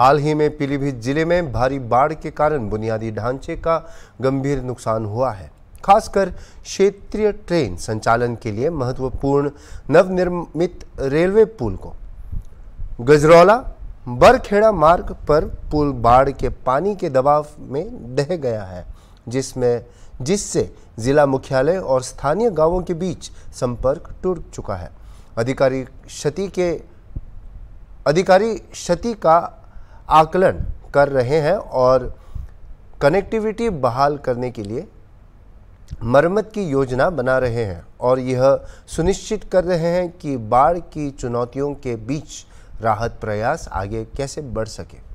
हाल ही में पीलीभीत जिले में भारी बाढ़ के कारण बुनियादी ढांचे का गंभीर नुकसान हुआ है खासकर क्षेत्रीय ट्रेन संचालन के लिए महत्वपूर्ण नवनिर्मित रेलवे पुल को गजरौला बरखेड़ा मार्ग पर पुल बाढ़ के पानी के दबाव में ढह गया है जिसमें जिससे जिला मुख्यालय और स्थानीय गांवों के बीच संपर्क टूट चुका है अधिकारी क्षति के अधिकारी क्षति का आकलन कर रहे हैं और कनेक्टिविटी बहाल करने के लिए मरम्मत की योजना बना रहे हैं और यह सुनिश्चित कर रहे हैं कि बाढ़ की चुनौतियों के बीच राहत प्रयास आगे कैसे बढ़ सके